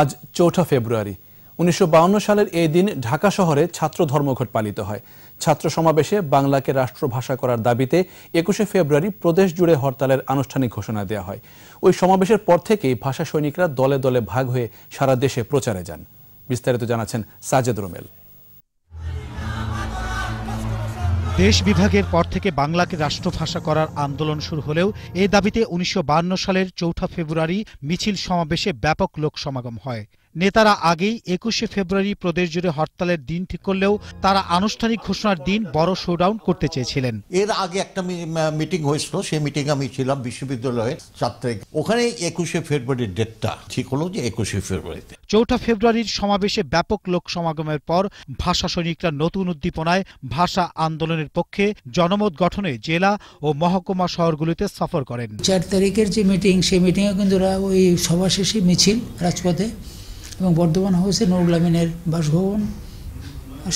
আজ চৌঠা ফেব্রুয়ারি উনিশশো সালের এই দিন ঢাকা শহরে ছাত্র ধর্মঘট পালিত হয় ছাত্র সমাবেশে বাংলাকে রাষ্ট্রভাষা করার দাবিতে একুশে ফেব্রুয়ারি প্রদেশ জুড়ে হরতালের আনুষ্ঠানিক ঘোষণা দেওয়া হয় ওই সমাবেশের পর থেকেই ভাষা সৈনিকরা দলে দলে ভাগ হয়ে সারা দেশে প্রচারে যান বিস্তারিত জানাচ্ছেন সাজেদ রুমেল দেশ বিভাগের পর থেকে বাংলাকে রাষ্ট্রভাষা করার আন্দোলন শুরু হলেও এ দাবিতে উনিশশো সালের চৌঠা ফেব্রুয়ারি মিছিল সমাবেশে ব্যাপক লোক সমাগম হয় নেতারা আগেই একুশে ফেব্রুয়ারি প্রদেশ জুড়ে হরতালের দিন ঠিক করলেও তারা আনুষ্ঠানিক ঘোষণার দিন বড় শোডাউন করতে চেয়েছিলেন এর আগে একটা মিটিং হয়েছিল সেই মিটিং আমি ছিলাম বিশ্ববিদ্যালয়ে ছাত্রে ওখানে একুশে ফেব্রুয়ারির ডেটটা ঠিক হলো যে একুশে ফেব্রুয়ারিতে চৌঠা ফেব্রুয়ারির সমাবেশে ব্যাপক লোক সমাগমের পর ভাষা সৈনিকরা নতুন উদ্দীপনায় ভাষা আন্দোলনের পক্ষে জনমত গঠনে জেলা ও মহকুমা শহরগুলিতে সফর করেন চার তারিখের যে মিটিং সেই মিটিংয়ে কিন্তু ওই সভা শেষে মিছিল রাজপথে এবং বর্ধমান হয়েছে নুরুল আমিনের বাসভবন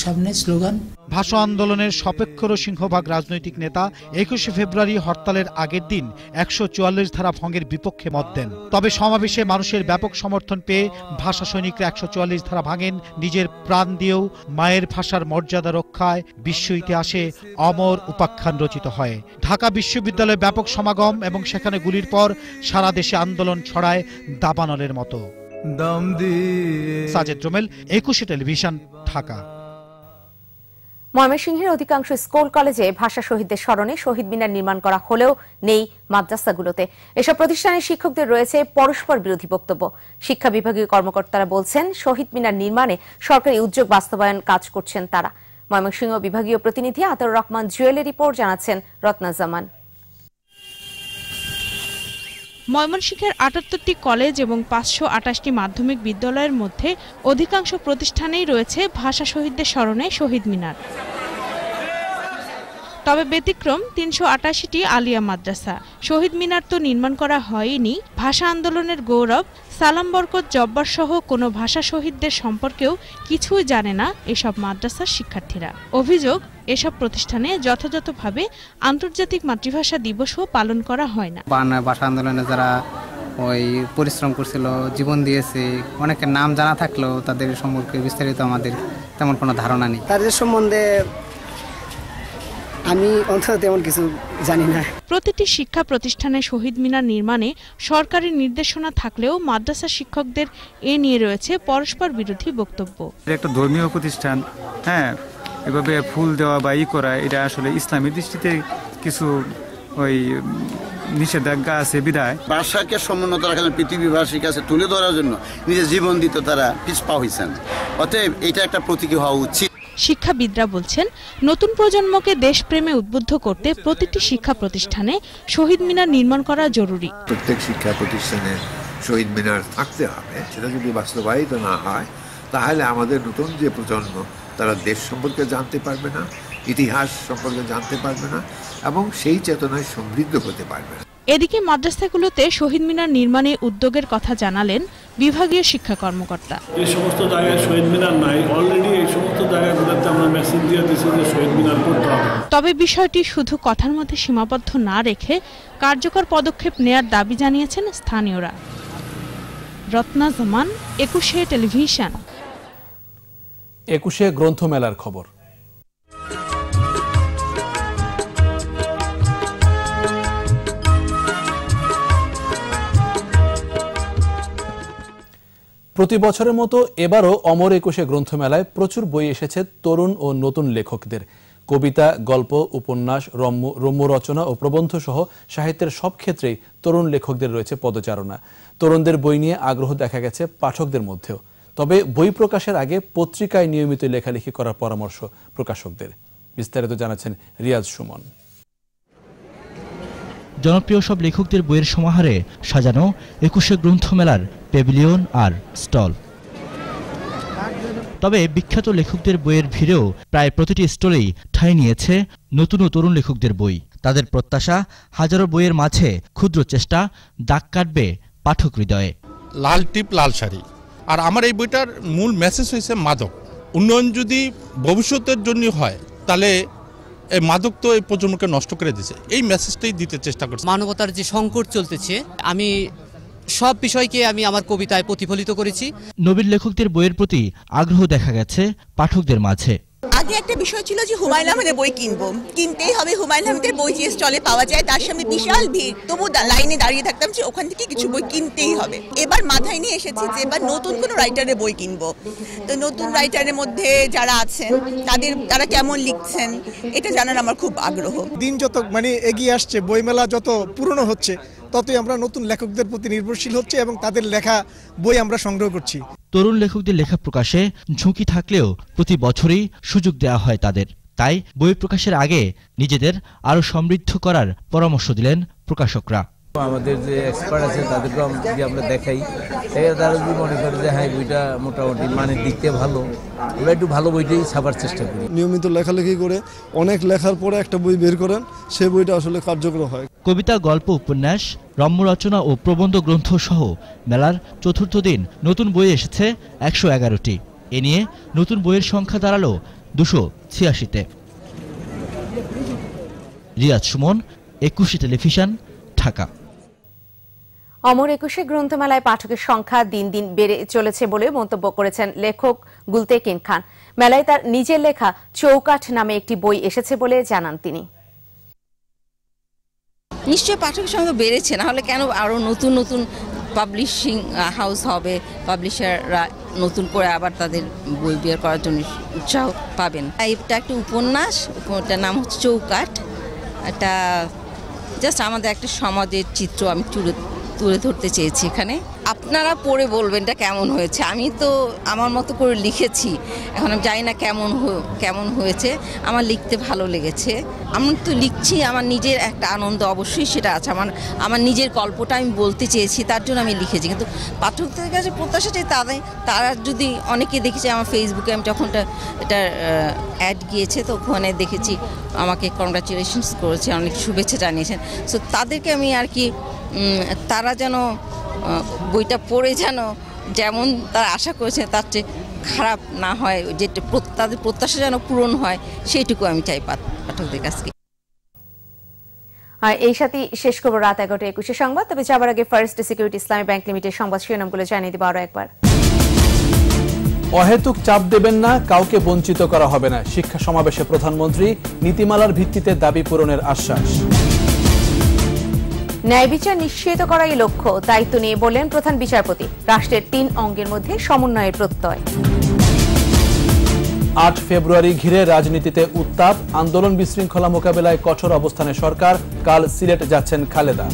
সামনে স্লোগান ভাষা আন্দোলনের সপেক্ষর সিংহভাগ রাজনৈতিক নেতা একুশে ফেব্রুয়ারি হরতালের আগের দিন একশো চুয়াল্লিশ ধারা ভঙ্গের বিপক্ষে মত দেন তবে সমাবেশে মানুষের ব্যাপক সমর্থন পেয়ে ভাষা সৈনিকরা একশো চুয়াল্লিশ ধারা ভাঙেন নিজের প্রাণ দিয়েও মায়ের ভাষার মর্যাদা রক্ষায় বিশ্ব ইতিহাসে অমর উপাখ্যান রচিত হয় ঢাকা বিশ্ববিদ্যালয়ে ব্যাপক সমাগম এবং সেখানে গুলির পর সারা দেশে আন্দোলন ছড়ায় দাবানলের মতো সাজেদ একুশে টেলিভিশন ঢাকা ময়মনসিংহের অধিকাংশ স্কুল কলেজে ভাষা শহীদদের স্মরণে শহীদ মিনার নির্মাণ করা হলেও নেই মাদ্রাসাগুলোতে এসব প্রতিষ্ঠানের শিক্ষকদের রয়েছে পরস্পর বিরোধী বক্তব্য শিক্ষা বিভাগীয় কর্মকর্তারা বলছেন শহীদ মিনার নির্মাণে সরকারি উদ্যোগ বাস্তবায়ন কাজ করছেন তারা ময়মনসিংহ বিভাগীয় প্রতিনিধি আতর রহমান জুয়েলের রিপোর্ট জানাচ্ছেন রত্না জামান ময়মনসিংহের আটাত্তরটি কলেজ এবং পাঁচশো আটাশটি মাধ্যমিক বিদ্যালয়ের মধ্যে অধিকাংশ প্রতিষ্ঠানেই রয়েছে ভাষা শহীদদের স্মরণে শহীদ মিনার তবে ব্যতিক্রম তিনশো আটাশিটি আলিয়া মাদ্রাসা শহীদ মিনার তো নির্মাণ করা হয়নি ভাষা আন্দোলনের গৌরব সালাম বরকত জব্বার সহ কোনো ভাষা শহীদদের সম্পর্কেও কিছুই জানে না এসব মাদ্রাসার শিক্ষার্থীরা অভিযোগ এসব প্রতিষ্ঠানে যথাযথভাবে আন্তর্জাতিক মাতৃভাষা দিবসও পালন করা হয় না ভাষা আন্দোলনে যারা ওই পরিশ্রম করছিল জীবন দিয়েছে অনেকের নাম জানা থাকলেও তাদের সম্পর্কে বিস্তারিত আমাদের তেমন কোনো ধারণা নেই তাদের সম্বন্ধে আমি অন্তত তেমন কিছু জানি না প্রতিটি শিক্ষা প্রতিষ্ঠানে শহীদ মিনার নির্মাণে সরকারি নির্দেশনা থাকলেও মাদ্রাসা শিক্ষকদের এ নিয়ে রয়েছে পরস্পর বিরোধী বক্তব্য একটা ধর্মীয় প্রতিষ্ঠান হ্যাঁ এভাবে ফুল দেওয়া বা ই করা এটা আসলে ইসলামী দৃষ্টিতে কিছু ওই নিষেধাজ্ঞা আছে বিদায় ভাষাকে সমুন্নত রাখার জন্য পৃথিবীবাসীর কাছে তুলে ধরার জন্য নিজের জীবন দিতে তারা পিছপা হয়েছেন অতএব এটা একটা প্রতীকী হওয়া উচিত শিক্ষাবিদরা বলছেন নতুন প্রজন্মকে দেশপ্রেমে উদ্বুদ্ধ করতে প্রতিটি শিক্ষা প্রতিষ্ঠানে শহীদ মিনার নির্মাণ করা জরুরি প্রত্যেক শিক্ষা প্রতিষ্ঠানে শহীদ মিনার থাকতে হবে সেটা যদি বাস্তবায়িত না হয় তাহলে আমাদের নতুন যে প্রজন্ম তারা দেশ সম্পর্কে জানতে পারবে না ইতিহাস সম্পর্কে জানতে পারবে না এবং সেই চেতনায় সমৃদ্ধ হতে পারবে না এদিকে মাদ্রাসাগুলোতে শহীদ মিনার নির্মাণে উদ্যোগের কথা জানালেন বিভাগীয় শিক্ষা কর্মকর্তা এই সমস্ত জায়গায় শহীদ মিনার নাই অলরেডি এই সমস্ত জায়গাগুলোতে আমরা মেসেজ দিয়ে দিয়েছি যে শহীদ মিনার করতে হবে তবে বিষয়টি শুধু কথার মধ্যে সীমাবদ্ধ না রেখে কার্যকর পদক্ষেপ নেয়ার দাবি জানিয়েছেন স্থানীয়রা রত্না জামান একুশে টেলিভিশন একুশে গ্রন্থমেলার খবর প্রতি বছরের মতো এবারও অমর একুশে গ্রন্থমেলায় প্রচুর বই এসেছে তরুণ ও নতুন লেখকদের কবিতা গল্প উপন্যাস রম্য রম্য রচনা ও প্রবন্ধ সহ সাহিত্যের সব ক্ষেত্রেই তরুণ লেখকদের রয়েছে পদচারণা তরুণদের বই নিয়ে আগ্রহ দেখা গেছে পাঠকদের মধ্যেও তবে বই প্রকাশের আগে পত্রিকায় নিয়মিত লেখালেখি করার পরামর্শ প্রকাশকদের বিস্তারিত জানাচ্ছেন রিয়াজ সুমন জনপ্রিয় সব লেখকদের বইয়ের সমাহারে সাজানো একুশে গ্রন্থমেলার প্যাভিলিয়ন আর স্টল তবে বিখ্যাত লেখকদের বইয়ের ভিড়েও প্রায় প্রতিটি স্টলেই ঠাঁই নিয়েছে নতুন ও তরুণ লেখকদের বই তাদের প্রত্যাশা হাজারো বইয়ের মাঝে ক্ষুদ্র চেষ্টা দাগ কাটবে পাঠক হৃদয়ে লাল টিপ লাল শাড়ি আর আমার এই বইটার মূল মেসেজ হয়েছে মাদক উন্নয়ন যদি ভবিষ্যতের জন্য হয় তাহলে এই মাদক তো এই প্রজন্মকে নষ্ট করে দিচ্ছে এই মেসেজটাই দিতে চেষ্টা করছে মানবতার যে সংকট চলতেছে আমি সব বিষয়কে আমি আমার কবিতায় প্রতিফলিত করেছি নবীন লেখকদের বইয়ের প্রতি আগ্রহ দেখা গেছে পাঠকদের মাঝে আগে একটা বিষয় ছিল যে হুমায়ুন আহমেদের বই কিনবো কিনতেই হবে হুমায়ুন আহমেদের বই যে স্টলে পাওয়া যায় তার সামনে বিশাল ভিড় তবু লাইনে দাঁড়িয়ে থাকতাম যে ওখান থেকে কিছু বই কিনতেই হবে এবার মাথায় নিয়ে এসেছি যে এবার নতুন কোনো রাইটারের বই কিনবো তো নতুন রাইটারের মধ্যে যারা আছেন তাদের তারা কেমন লিখছেন এটা জানার আমার খুব আগ্রহ দিন যত মানে এগিয়ে আসছে বইমেলা যত পুরনো হচ্ছে ততই আমরা নতুন লেখকদের প্রতি নির্ভরশীল হচ্ছে এবং তাদের লেখা বই আমরা সংগ্রহ করছি তরুণ লেখকদের লেখা প্রকাশে ঝুঁকি থাকলেও প্রতি বছরই সুযোগ দেওয়া হয় তাদের তাই বই প্রকাশের আগে নিজেদের আরও সমৃদ্ধ করার পরামর্শ দিলেন প্রকাশকরা আমাদের যে এক্সপার্ট আছে তাদেরকেও যদি আমরা দেখাই তারা যদি মনে করে যে হ্যাঁ বইটা মোটামুটি মানে দিকতে ভালো ওরা একটু ভালো বইটাই ছাপার চেষ্টা করি নিয়মিত লেখালেখি করে অনেক লেখার পরে একটা বই বের করেন সেই বইটা আসলে কার্যকর হয় কবিতা গল্প উপন্যাস রম্য রচনা ও প্রবন্ধ গ্রন্থ সহ মেলার চতুর্থ দিন নতুন বই এসেছে একশো এগারোটি এ নিয়ে নতুন বইয়ের সংখ্যা দাঁড়ালো দুশো ছিয়াশিতে রিয়াজ সুমন একুশে টেলিভিশন ঢাকা অমর একুশে গ্রন্থমেলায় পাঠকের সংখ্যা দিন দিন বেড়ে চলেছে বলে মন্তব্য করেছেন লেখক গুলতেকিন খান মেলায় তার নিজের লেখা চৌকাঠ নামে একটি বই এসেছে বলে জানান তিনি নিশ্চয় পাঠকের সংখ্যা বেড়েছে না হলে কেন আরও নতুন নতুন পাবলিশিং হাউস হবে পাবলিশাররা নতুন করে আবার তাদের বই বের করার জন্য উৎসাহ পাবেন এটা একটা উপন্যাস ওটার নাম হচ্ছে চৌকাঠ এটা জাস্ট আমাদের একটা সমাজের চিত্র আমি তুলে তুলে ধরতে চেয়েছি এখানে আপনারা পড়ে বলবেন এটা কেমন হয়েছে আমি তো আমার মতো করে লিখেছি এখন আমি জানি না কেমন কেমন হয়েছে আমার লিখতে ভালো লেগেছে আমি তো লিখছি আমার নিজের একটা আনন্দ অবশ্যই সেটা আছে আমার আমার নিজের গল্পটা আমি বলতে চেয়েছি তার জন্য আমি লিখেছি কিন্তু পাঠকদের কাছে প্রত্যাশা চাই তাদের তারা যদি অনেকে দেখেছে আমার ফেসবুকে আমি যখন এটা অ্যাড গিয়েছে তো ওখানে দেখেছি আমাকে কংগ্রাচুলেশনস করেছে অনেক শুভেচ্ছা জানিয়েছেন সো তাদেরকে আমি আর কি তারা যেন বইটা পড়ে যেন যেমন তারা আশা করেছে তার চেয়ে খারাপ না হয় যেটা তাদের প্রত্যাশা যেন পূরণ হয় সেইটুকু আমি চাই পাঠকদের কাছে আর এই সাথে শেষ করবো রাত এগারোটা একুশে সংবাদ তবে যাবার আগে first security Islami bank limited সংবাদ শিরোনামগুলো জানিয়ে দিব আরো একবার অহেতুক চাপ দেবেন না কাউকে বঞ্চিত করা হবে না শিক্ষা সমাবেশে প্রধানমন্ত্রী নীতিমালার ভিত্তিতে দাবি পূরণের আশ্বাস ন্যায় বিচার নিশ্চিত করাই লক্ষ্য দায়িত্ব নিয়ে বললেন প্রধান বিচারপতি রাষ্ট্রের তিন অঙ্গের মধ্যে সমন্বয়ের প্রত্যয় আট ফেব্রুয়ারি ঘিরে রাজনীতিতে উত্তাপ আন্দোলন বিশৃঙ্খলা মোকাবেলায় কঠোর অবস্থানে সরকার কাল সিলেট যাচ্ছেন খালেদা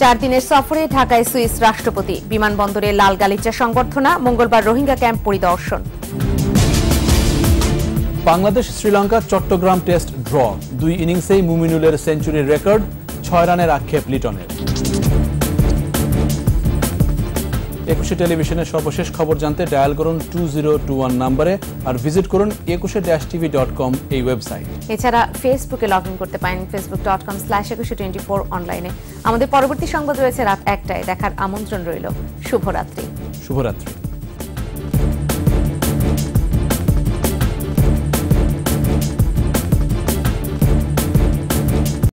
চার দিনের সফরে ঢাকায় সুইস রাষ্ট্রপতি বিমানবন্দরে লাল গালিচা সংবর্ধনা মঙ্গলবার রোহিঙ্গা ক্যাম্প পরিদর্শন বাংলাদেশ শ্রীলঙ্কা চট্টগ্রাম টেস্ট ড্র দুই ইনিংসেই মুমিনুলের সেঞ্চুরির রেকর্ড ছয় রানের আক্ষেপ লিটনের একুশে টেলিভিশনের সর্বশেষ খবর জানতে ডায়াল করুন টু জিরো টু ওয়ান নাম্বারে আর ভিজিট করুন একুশে ড্যাশ টিভি ডট কম এই ওয়েবসাইট এছাড়া ফেসবুকে লগ ইন করতে পারেন ফেসবুক ডট কম স্ল্যাশ একুশে টোয়েন্টি ফোর অনলাইনে আমাদের পরবর্তী সংবাদ রয়েছে রাত একটায় দেখার আমন্ত্রণ রইল শুভরাত্রি শুভরাত্রি